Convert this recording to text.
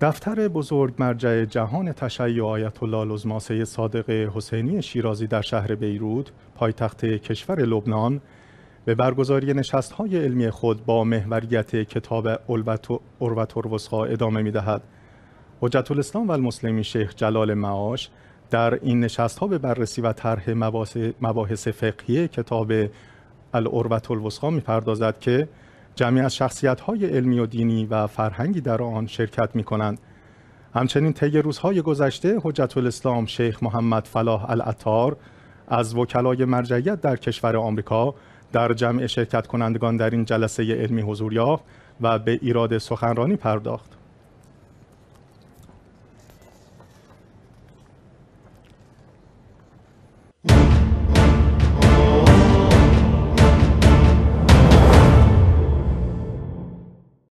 دفتر بزرگ مرجع جهان تشیع آیت الله لزماسه صادق حسینی شیرازی در شهر بیروت پایتخت کشور لبنان به برگزاری نشست های علمی خود با محوریت کتاب اروت الوسخا ادامه می دهد. حجت الاسلام و المسلمی شیخ جلال معاش در این نشست ها به بررسی و طرح مباحث فقهی کتاب الاروت الوسخا می پردازد که جمعی از های علمی و دینی و فرهنگی در آن شرکت کنند. همچنین طی روزهای گذشته حجت الاسلام شیخ محمد فلاح العطار از وکلای مرجعیت در کشور آمریکا در جمع شرکت کنندگان در این جلسه علمی حضور یافت و به ایراد سخنرانی پرداخت.